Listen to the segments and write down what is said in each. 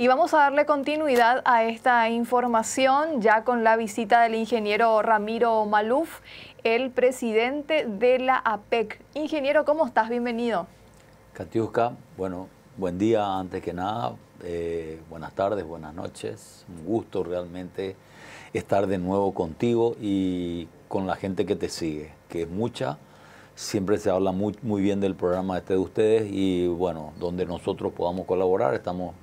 Y vamos a darle continuidad a esta información ya con la visita del ingeniero Ramiro Maluf, el presidente de la APEC. Ingeniero, ¿cómo estás? Bienvenido. Katiuska, bueno, buen día antes que nada. Eh, buenas tardes, buenas noches. Un gusto realmente estar de nuevo contigo y con la gente que te sigue, que es mucha. Siempre se habla muy, muy bien del programa este de ustedes y bueno, donde nosotros podamos colaborar, estamos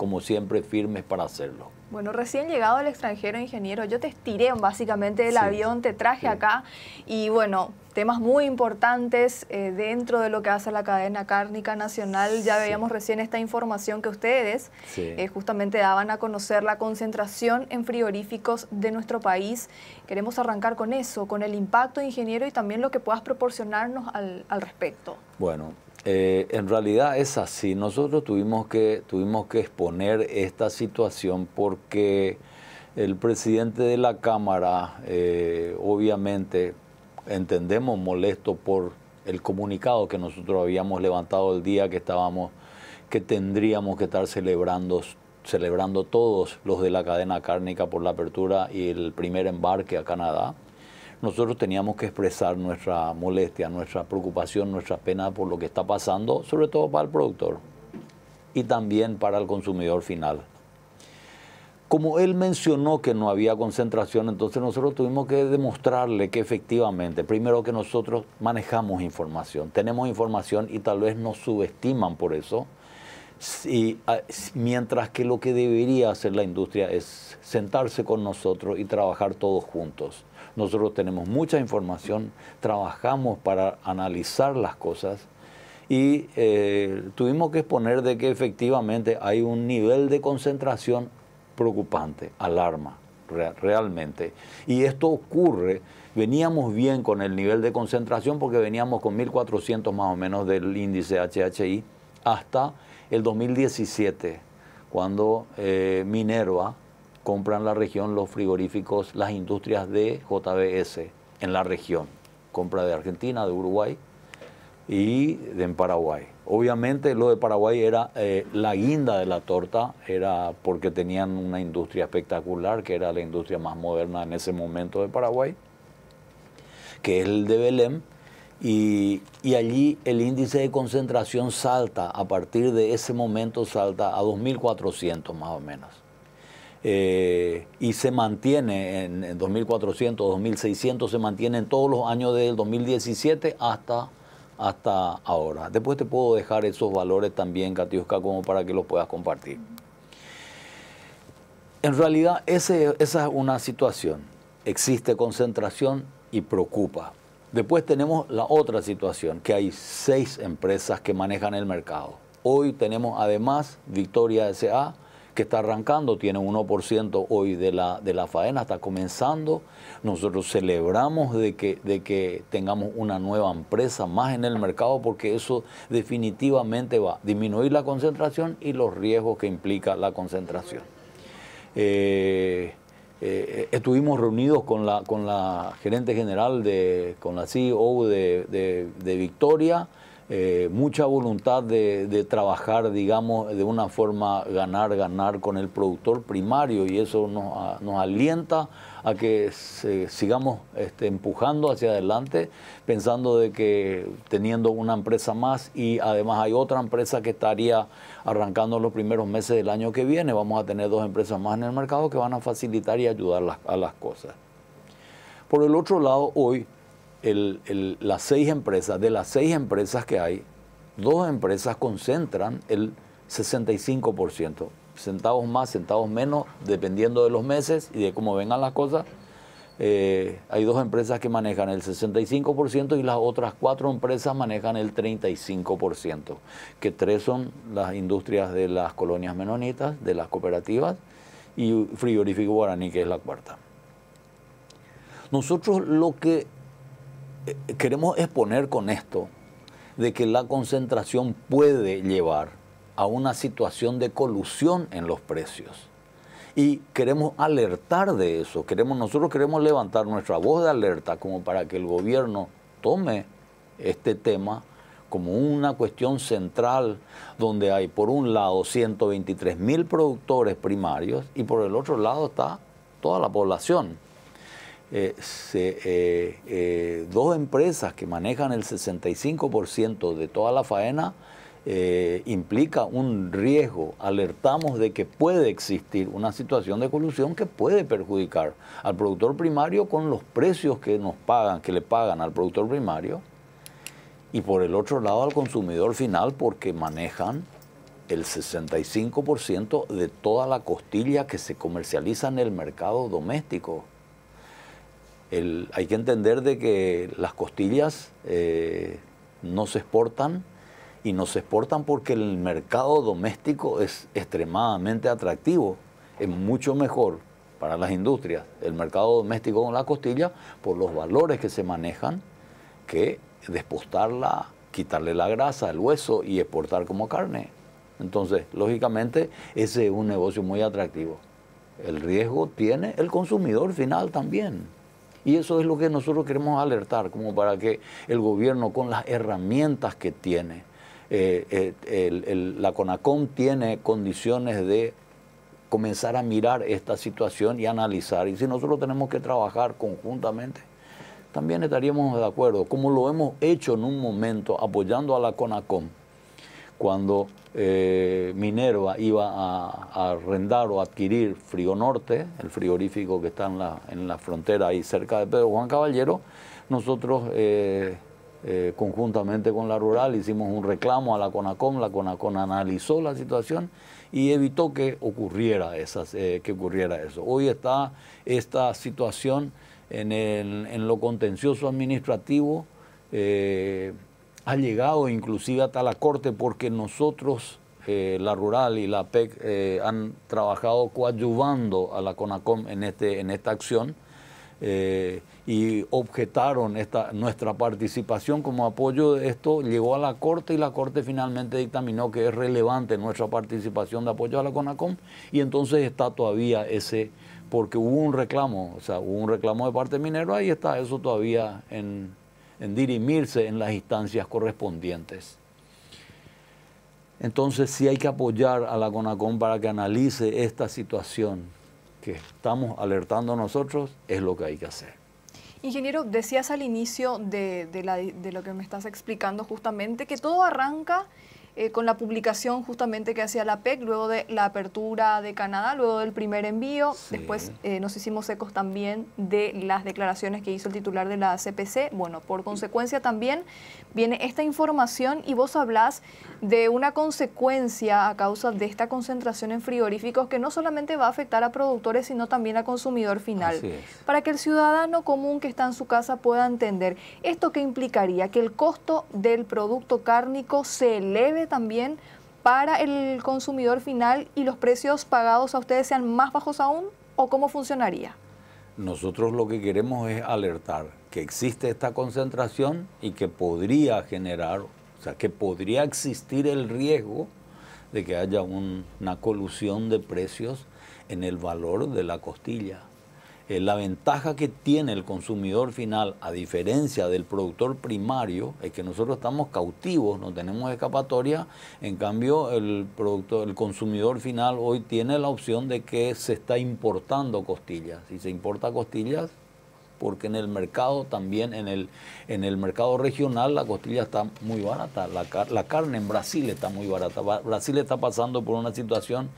como siempre, firmes para hacerlo. Bueno, recién llegado al extranjero, ingeniero, yo te estiré básicamente del avión, te traje acá y bueno, temas muy importantes eh, dentro de lo que hace la cadena cárnica nacional. Ya veíamos recién esta información que ustedes eh, justamente daban a conocer la concentración en frigoríficos de nuestro país. Queremos arrancar con eso, con el impacto, ingeniero, y también lo que puedas proporcionarnos al, al respecto. Bueno, eh, en realidad es así. Nosotros tuvimos que, tuvimos que exponer esta situación porque el presidente de la Cámara, eh, obviamente, entendemos molesto por el comunicado que nosotros habíamos levantado el día que estábamos, que tendríamos que estar celebrando, celebrando todos los de la cadena cárnica por la apertura y el primer embarque a Canadá nosotros teníamos que expresar nuestra molestia, nuestra preocupación, nuestra pena por lo que está pasando, sobre todo para el productor y también para el consumidor final. Como él mencionó que no había concentración, entonces nosotros tuvimos que demostrarle que efectivamente, primero que nosotros manejamos información, tenemos información y tal vez nos subestiman por eso, y, ah, mientras que lo que debería hacer la industria es sentarse con nosotros y trabajar todos juntos. Nosotros tenemos mucha información, trabajamos para analizar las cosas y eh, tuvimos que exponer de que efectivamente hay un nivel de concentración preocupante, alarma realmente. Y esto ocurre, veníamos bien con el nivel de concentración porque veníamos con 1.400 más o menos del índice HHI hasta el 2017, cuando eh, Minerva compran la región los frigoríficos, las industrias de JBS en la región. Compra de Argentina, de Uruguay y de en Paraguay. Obviamente lo de Paraguay era eh, la guinda de la torta, era porque tenían una industria espectacular, que era la industria más moderna en ese momento de Paraguay, que es el de Belém, y allí el índice de concentración salta, a partir de ese momento salta a 2.400 más o menos. Eh, y se mantiene en, 2.400, 2.600, se mantiene en todos los años del 2017 hasta, hasta ahora. Después te puedo dejar esos valores también, Katiuska, como para que los puedas compartir. En realidad esa es una situación. Existe concentración y preocupa. Después tenemos la otra situación, que hay seis empresas que manejan el mercado. Hoy tenemos además Victoria S.A., que está arrancando, tiene un 1% hoy de la, de la faena, está comenzando. Nosotros celebramos de que, de que tengamos una nueva empresa más en el mercado porque eso definitivamente va a disminuir la concentración y los riesgos que implica la concentración. Eh, eh, estuvimos reunidos con la, con la gerente general, de, con la CEO de Victoria, eh, mucha voluntad de, trabajar, digamos, de una forma ganar, ganar con el productor primario y eso nos, alienta a que sigamos este, empujando hacia adelante, pensando de que teniendo una empresa más y además hay otra empresa que estaría arrancando los primeros meses del año que viene, vamos a tener dos empresas más en el mercado que van a facilitar y ayudar a las cosas. Por el otro lado, hoy las seis empresas, de las seis empresas que hay, dos empresas concentran el 65%, centavos más, centavos menos, dependiendo de los meses y de cómo vengan las cosas. Eh, hay dos empresas que manejan el 65% y las otras cuatro empresas manejan el 35%, que tres son las industrias de las colonias menonitas, de las cooperativas, y frigorífico guaraní, que es la cuarta. Nosotros lo que eh, queremos exponer con esto de que la concentración puede llevar a una situación de colusión en los precios. Y queremos alertar de eso, queremos, nosotros queremos levantar nuestra voz de alerta como para que el gobierno tome este tema como una cuestión central donde hay por un lado 123 mil productores primarios y por el otro lado está toda la población. Eh, eh, eh, dos empresas que manejan el 65% de toda la faena implica un riesgo. Alertamos de que puede existir una situación de colusión que puede perjudicar al productor primario con los precios que nos pagan, que le pagan al productor primario, y por el otro lado al consumidor final porque manejan el 65% de toda la costilla que se comercializa en el mercado doméstico hay que entender de que las costillas eh, no se exportan y no se exportan porque el mercado doméstico es extremadamente atractivo, es mucho mejor para las industrias el mercado doméstico con la costilla por los valores que se manejan que despostarla, quitarle la grasa, el hueso y exportar como carne. Entonces, lógicamente, ese es un negocio muy atractivo. El riesgo tiene el consumidor final también. Y eso es lo que nosotros queremos alertar, como para que el gobierno con las herramientas que tiene, eh, eh, la CONACOM tiene condiciones de comenzar a mirar esta situación y analizar. Y si nosotros tenemos que trabajar conjuntamente, también estaríamos de acuerdo, como lo hemos hecho en un momento apoyando a la CONACOM cuando eh, Minerva iba a, arrendar o adquirir Frío Norte, el frigorífico que está en la, frontera ahí cerca de Pedro Juan Caballero, nosotros eh, eh, conjuntamente con la rural hicimos un reclamo a la CONACOM, la CONACOM analizó la situación y evitó que ocurriera, esas, que ocurriera eso. Hoy está esta situación en lo contencioso administrativo ha llegado inclusive hasta la Corte porque nosotros, eh, la Rural y la PEC, eh, han trabajado coadyuvando a la CONACOM en, este, en esta acción eh, y objetaron esta, nuestra participación como apoyo de esto, llegó a la Corte y la Corte finalmente dictaminó que es relevante nuestra participación de apoyo a la CONACOM y entonces está todavía ese, porque hubo un reclamo, o sea, hubo un reclamo de parte minero, ahí está eso todavía en dirimirse en las instancias correspondientes. Entonces si hay que apoyar a la CONACOM para que analice esta situación que estamos alertando nosotros, es lo que hay que hacer. Ingeniero, decías al inicio de lo que me estás explicando justamente que todo arranca eh, con la publicación justamente que hacía la PEC luego de la apertura de Canadá, luego del primer envío. Después eh, nos hicimos ecos también de las declaraciones que hizo el titular de la CPC. Bueno, por consecuencia también viene esta información y vos hablás de una consecuencia a causa de esta concentración en frigoríficos que no solamente va a afectar a productores, sino también a consumidor final. Para que el ciudadano común que está en su casa pueda entender, ¿esto qué implicaría? Que el costo del producto cárnico se eleve también para el consumidor final y los precios pagados a ustedes sean más bajos aún o cómo funcionaría? Nosotros lo que queremos es alertar que existe esta concentración y que podría generar, o sea, que podría existir el riesgo de que haya una colusión de precios en el valor de la costilla la ventaja que tiene el consumidor final, a diferencia del productor primario, es que nosotros estamos cautivos, no tenemos escapatoria, en cambio el, productor, el consumidor final hoy tiene la opción de que se está importando costillas. Y se importa costillas, porque en el mercado también, en el, en el mercado regional, la costilla está muy barata, la carne en Brasil está muy barata. Brasil está pasando por una situación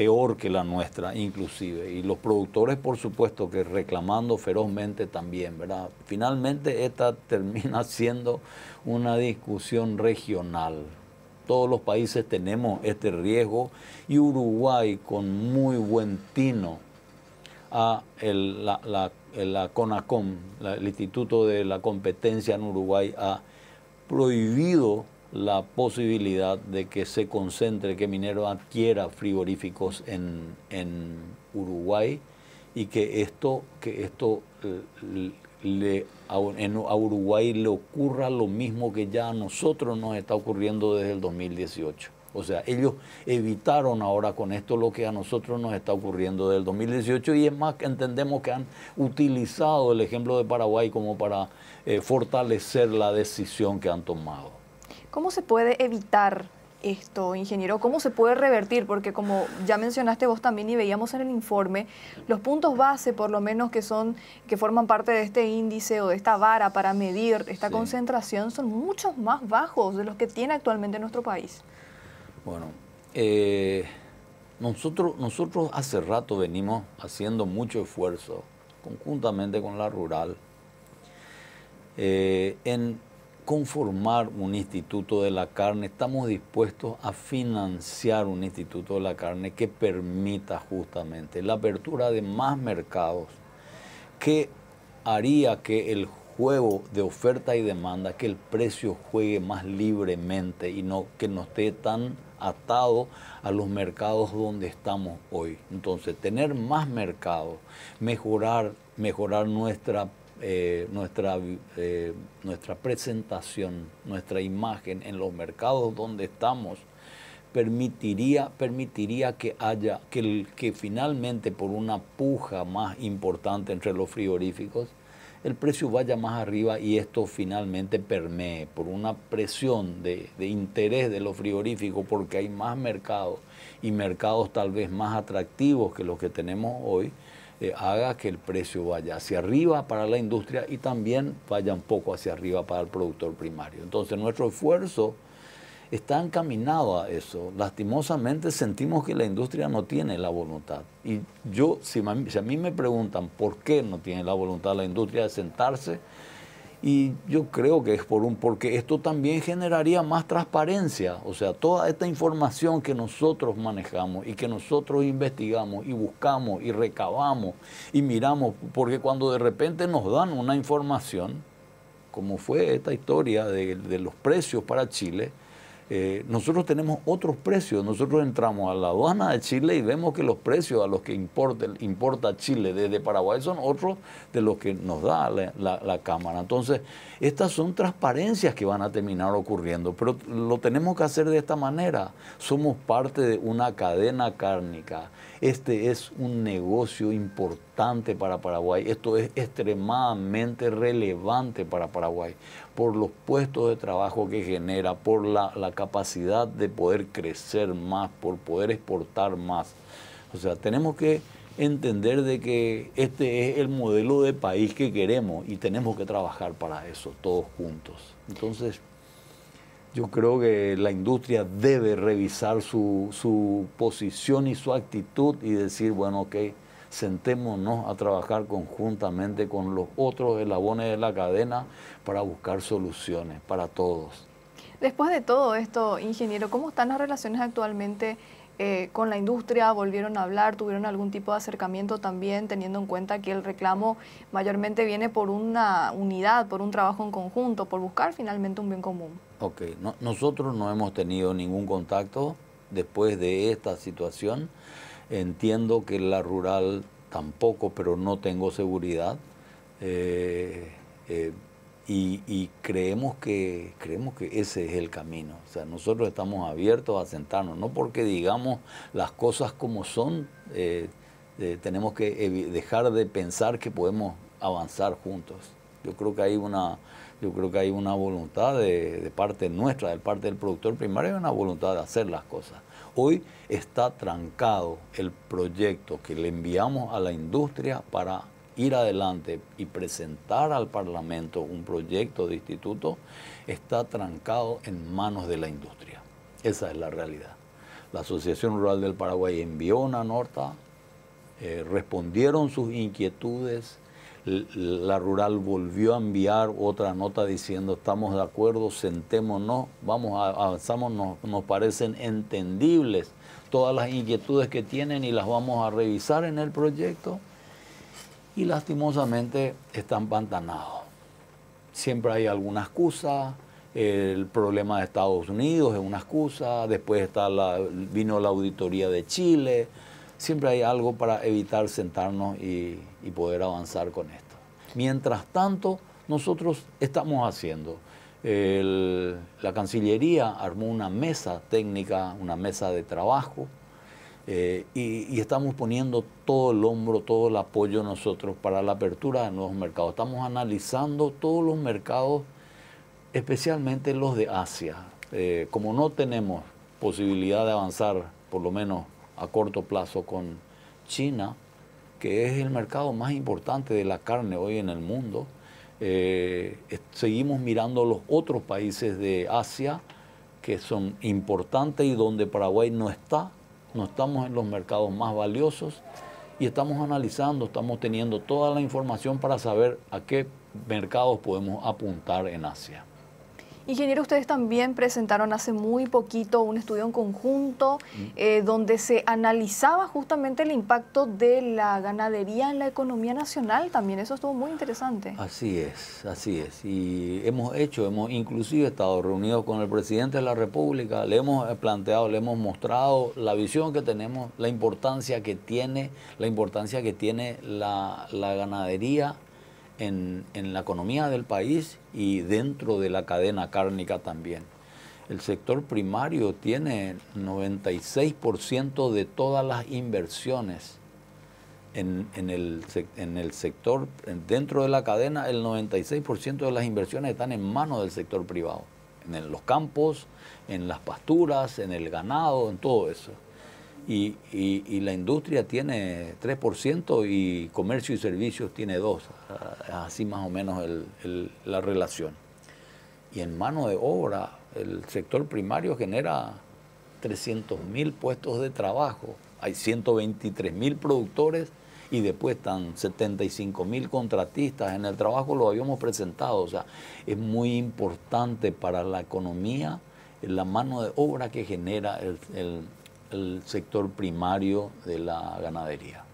peor que la nuestra inclusive, y los productores por supuesto que reclamando ferozmente también, ¿verdad? Finalmente esta termina siendo una discusión regional. Todos los países tenemos este riesgo y Uruguay con muy buen tino a la, la, la, CONACOM, el Instituto de la Competencia en Uruguay, ha prohibido la posibilidad de que se concentre, que Minero adquiera frigoríficos en, en Uruguay y que esto, que esto eh, le, a, Uruguay le ocurra lo mismo que ya a nosotros nos está ocurriendo desde el 2018. O sea, ellos evitaron ahora con esto lo que a nosotros nos está ocurriendo desde el 2018 y es más que entendemos que han utilizado el ejemplo de Paraguay como para eh, fortalecer la decisión que han tomado. ¿Cómo se puede evitar esto, ingeniero? ¿Cómo se puede revertir? Porque como ya mencionaste vos también y veíamos en el informe, los puntos base, por lo menos que son, que forman parte de este índice o de esta vara para medir esta concentración, son muchos más bajos de los que tiene actualmente nuestro país. Bueno, eh, nosotros, nosotros hace rato venimos haciendo mucho esfuerzo, conjuntamente con la rural, eh, en conformar un instituto de la carne, estamos dispuestos a financiar un instituto de la carne que permita justamente la apertura de más mercados, que haría que el juego de oferta y demanda, que el precio juegue más libremente y no que no esté tan atado a los mercados donde estamos hoy. Entonces, tener más mercados, mejorar, mejorar nuestra eh, eh, nuestra, presentación, nuestra imagen en los mercados donde estamos, permitiría, que haya, que, finalmente por una puja más importante entre los frigoríficos, el precio vaya más arriba y esto finalmente permee por una presión de, interés de los frigoríficos porque hay más mercados y mercados tal vez más atractivos que los que tenemos hoy, eh, haga que el precio vaya hacia arriba para la industria y también vaya un poco hacia arriba para el productor primario. Entonces nuestro esfuerzo está encaminado a eso. Lastimosamente sentimos que la industria no tiene la voluntad. Y yo, si a mí me preguntan por qué no tiene la voluntad la industria de sentarse, y yo creo que es por un, porque esto también generaría más transparencia. O sea, toda esta información que nosotros manejamos y que nosotros investigamos y buscamos y recabamos y miramos, porque cuando de repente nos dan una información, como fue esta historia de, los precios para Chile, eh, nosotros tenemos otros precios. Nosotros entramos a la aduana de Chile y vemos que los precios a los que importa, Chile desde Paraguay son otros de los que nos da la, Cámara. Entonces, estas son transparencias que van a terminar ocurriendo, pero lo tenemos que hacer de esta manera. Somos parte de una cadena cárnica. Este es un negocio importante para Paraguay. Esto es extremadamente relevante para Paraguay por los puestos de trabajo que genera, por la, capacidad de poder crecer más, por poder exportar más. O sea, tenemos que entender de que este es el modelo de país que queremos y tenemos que trabajar para eso todos juntos. Entonces, yo creo que la industria debe revisar su, su posición y su actitud y decir, bueno, ok, sentémonos a trabajar conjuntamente con los otros eslabones de la cadena para buscar soluciones para todos. Después de todo esto, ingeniero, ¿cómo están las relaciones actualmente eh, con la industria? ¿Volvieron a hablar? ¿Tuvieron algún tipo de acercamiento también, teniendo en cuenta que el reclamo mayormente viene por una unidad, por un trabajo en conjunto, por buscar finalmente un bien común? Ok, nosotros no hemos tenido ningún contacto después de esta situación. Entiendo que la rural tampoco, pero no tengo seguridad. Eh, eh, y, creemos que creemos que ese es el camino. O sea, nosotros estamos abiertos a sentarnos, no porque digamos las cosas como son, eh, tenemos que dejar de pensar que podemos avanzar juntos. Yo creo que hay una, yo creo que hay una voluntad de, parte nuestra, de parte del productor primario, una voluntad de hacer las cosas. Hoy está trancado el proyecto que le enviamos a la industria para ir adelante y presentar al Parlamento un proyecto de instituto, está trancado en manos de la industria. Esa es la realidad. La Asociación Rural del Paraguay envió una nota, eh, respondieron sus inquietudes, la rural volvió a enviar otra nota diciendo estamos de acuerdo, sentémonos, vamos, avanzamos, nos, nos, parecen entendibles todas las inquietudes que tienen y las vamos a revisar en el proyecto. Y lastimosamente están pantanados. Siempre hay alguna excusa, el problema de Estados Unidos es una excusa, después está vino la auditoría de Chile, siempre hay algo para evitar sentarnos y, poder avanzar con esto. Mientras tanto, nosotros estamos haciendo. la Cancillería armó una mesa técnica, una mesa de trabajo, eh, y, estamos poniendo todo el hombro, todo el apoyo nosotros para la apertura de nuevos mercados. Estamos analizando todos los mercados, especialmente los de Asia. Eh, como no tenemos posibilidad de avanzar, por lo menos a corto plazo con China, que es el mercado más importante de la carne hoy en el mundo. Eh, seguimos mirando los otros países de Asia que son importantes y donde Paraguay no está, no estamos en los mercados más valiosos y estamos analizando, estamos teniendo toda la información para saber a qué mercados podemos apuntar en Asia. Ingeniero, ustedes también presentaron hace muy poquito un estudio en conjunto eh, donde se analizaba justamente el impacto de la ganadería en la economía nacional también. Eso estuvo muy interesante. Así es, así es. Y hemos hecho, hemos inclusive estado reunidos con el presidente de la República, le hemos eh, planteado, le hemos mostrado la visión que tenemos, la importancia que tiene, la importancia que tiene la ganadería en, la economía del país y dentro de la cadena cárnica también. El sector primario tiene 96% de todas las inversiones en, el, sector, dentro de la cadena, el 96% de las inversiones están en manos del sector privado, en los campos, en las pasturas, en el ganado, en todo eso. Y, y la industria tiene 3% y comercio y servicios tiene 2% así más o menos la relación. Y en mano de obra, el sector primario genera 300 mil puestos de trabajo, hay 123 mil productores y después están 75 mil contratistas. En el trabajo lo habíamos presentado, o sea, es muy importante para la economía la mano de obra que genera el sector primario de la ganadería.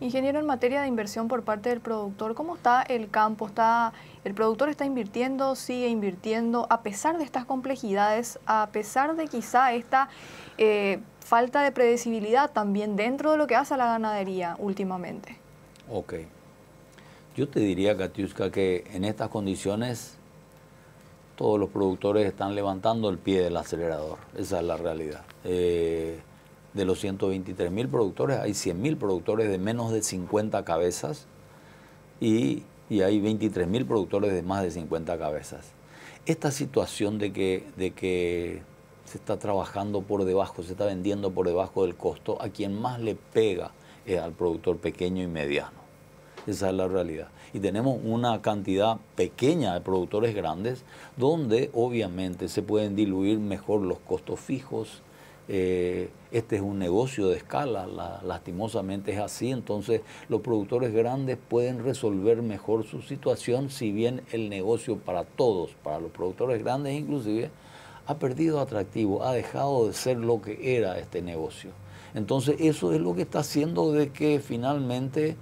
Ingeniero, en materia de inversión por parte del productor, ¿cómo está el campo? ¿Está, ¿El productor está invirtiendo, sigue invirtiendo, a pesar de estas complejidades, a pesar de quizá esta eh, falta de predecibilidad también dentro de lo que hace la ganadería últimamente? Ok. Yo te diría, Katiuska, que en estas condiciones todos los productores están levantando el pie del acelerador. Esa es la realidad. Eh, de los 123 mil productores, hay 100 mil productores de menos de 50 cabezas y, hay 23 mil productores de más de 50 cabezas. Esta situación de que, de que se está trabajando por debajo, se está vendiendo por debajo del costo, a quien más le pega es al productor pequeño y mediano. Esa es la realidad. Y tenemos una cantidad pequeña de productores grandes donde obviamente se pueden diluir mejor los costos fijos, eh, este es un negocio de escala, lastimosamente es así, entonces los productores grandes pueden resolver mejor su situación, si bien el negocio para todos, para los productores grandes inclusive, ha perdido atractivo, ha dejado de ser lo que era este negocio. Entonces eso es lo que está haciendo de que finalmente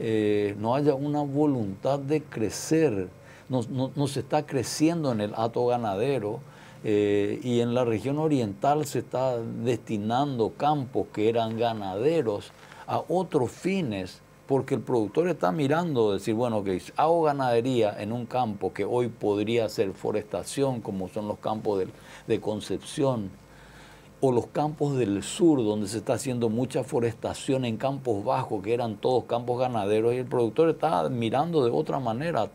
eh, no haya una voluntad de crecer, no se está creciendo en el hato ganadero, eh, y en la región oriental se está destinando campos que eran ganaderos a otros fines, porque el productor está mirando, decir, bueno, que hago ganadería en un campo que hoy podría ser forestación, como son los campos de Concepción, o los campos del sur, donde se está haciendo mucha forestación en campos bajos, que eran todos campos ganaderos, y el productor está mirando de otra manera,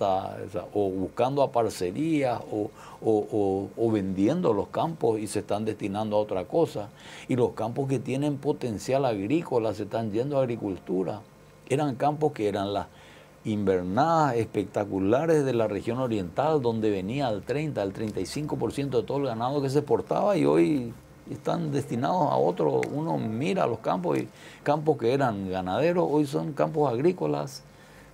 o buscando a parcerías, o, vendiendo los campos y se están destinando a otra cosa. Y los campos que tienen potencial agrícola se están yendo a agricultura. Eran campos que eran las invernadas espectaculares de la región oriental, donde venía el 30, al 35% de todo el ganado que se exportaba y hoy están destinados a otro. Uno mira los campos y campos que eran ganaderos, hoy son campos agrícolas,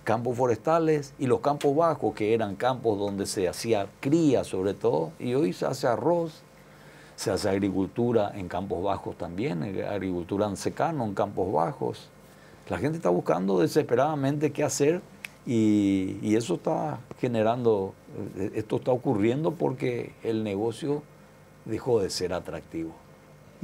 campos forestales y los campos bajos que eran campos donde se hacía cría sobre todo y hoy se hace arroz, se hace agricultura en campos bajos también, eh, agricultura en secano, en campos bajos. La gente está buscando desesperadamente qué hacer y, y eso está generando, eh, esto está ocurriendo porque el negocio dejó de ser atractivo.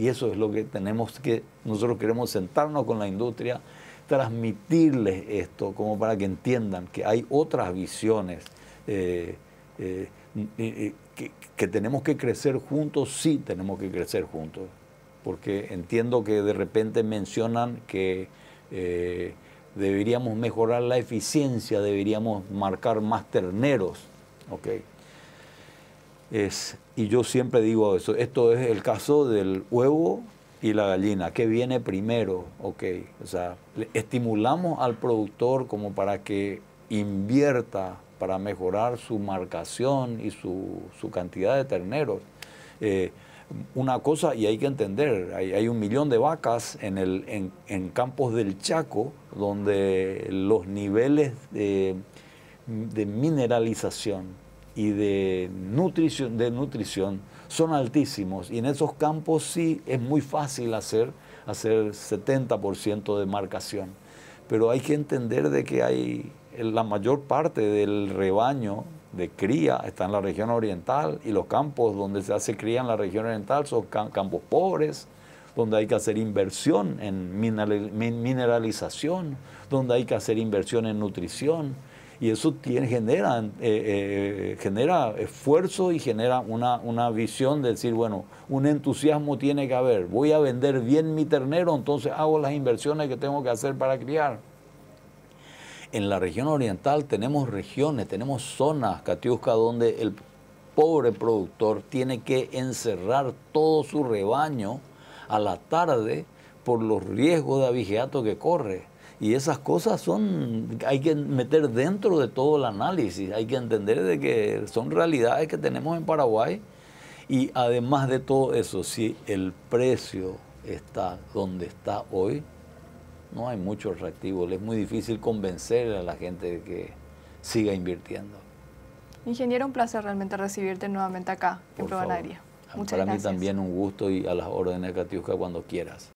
Y eso es lo que tenemos que, nosotros queremos sentarnos con la industria, transmitirles esto como para que entiendan que hay otras visiones. Eh, eh, que, tenemos que crecer juntos, sí tenemos que crecer juntos, porque entiendo que de repente mencionan que eh, deberíamos mejorar la eficiencia, deberíamos marcar más terneros, ¿ok? y yo siempre digo eso, esto es el caso del huevo y la gallina, que viene primero? Ok, o sea, estimulamos al productor como para que invierta para mejorar su marcación y su, su cantidad de terneros. Eh, una cosa, y hay que entender, hay, un millón de vacas en, el, campos del Chaco donde los niveles de, de mineralización y de nutrición, de nutrición son altísimos y en esos campos sí es muy fácil hacer, hacer 70% de marcación. Pero hay que entender de que hay la mayor parte del rebaño de cría está en la región oriental y los campos donde se hace cría en la región oriental son campos pobres, donde hay que hacer inversión en mineralización, donde hay que hacer inversión en nutrición y eso tiene, eh, eh, genera, esfuerzo y genera una, una visión de decir, bueno, un entusiasmo tiene que haber, voy a vender bien mi ternero, entonces hago las inversiones que tengo que hacer para criar. En la región oriental tenemos regiones, tenemos zonas, Catiusca, donde el pobre productor tiene que encerrar todo su rebaño a la tarde por los riesgos de abigeato que corre. Y esas cosas son, hay que meter dentro de todo el análisis, hay que entender de que son realidades que tenemos en Paraguay. Y además de todo eso, si el precio está donde está hoy, no hay mucho reactivo, es muy difícil convencer a la gente de que siga invirtiendo. Ingeniero, un placer realmente recibirte nuevamente acá en Probanaria. Muchas Para mí también un gusto y a las órdenes Catiusca cuando quieras.